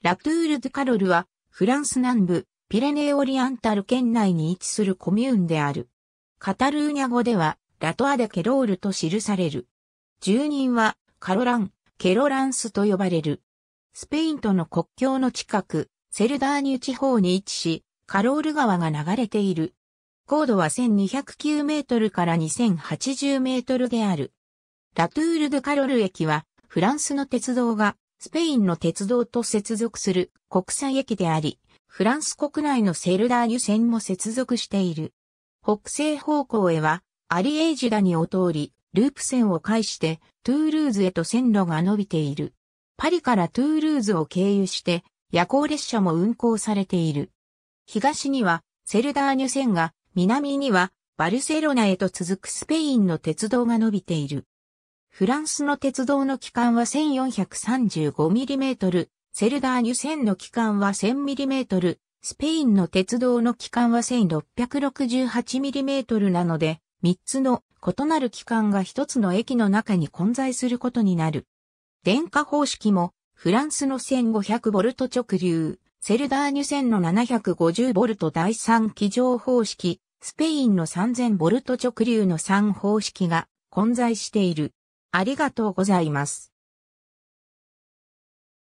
ラトゥール・ドゥ・カロルは、フランス南部、ピレネー・オリアンタル県内に位置するコミューンである。カタルーニャ語では、ラトア・デ・ケロールと記される。住人は、カロラン、ケロランスと呼ばれる。スペインとの国境の近く、セルダーニュ地方に位置し、カロール川が流れている。高度は1209メートルから2080メートルである。ラトゥール・ドゥ・カロル駅は、フランスの鉄道がスペインの鉄道と接続する国際駅であり、フランス国内のセルダーニュ線も接続している。北西方向へは、アリエージニを通り、ループ線を介して、トゥールーズへと線路が伸びている。パリからトゥールーズを経由して、夜行列車も運行されている。東には、セルダーニュ線が、南には、バルセロナへと続くスペインの鉄道が伸びている。フランスの鉄道の機関は 1435mm、セルダーニュ線の機関は 1000mm、スペインの鉄道の機関は 1668mm なので、3つの異なる機関が1つの駅の中に混在することになる。電化方式も、フランスの 1500V 直流、セルダーニュ線の 750V 第3機上方式、スペインの 3000V 直流の3方式が混在している。ありがとうございます。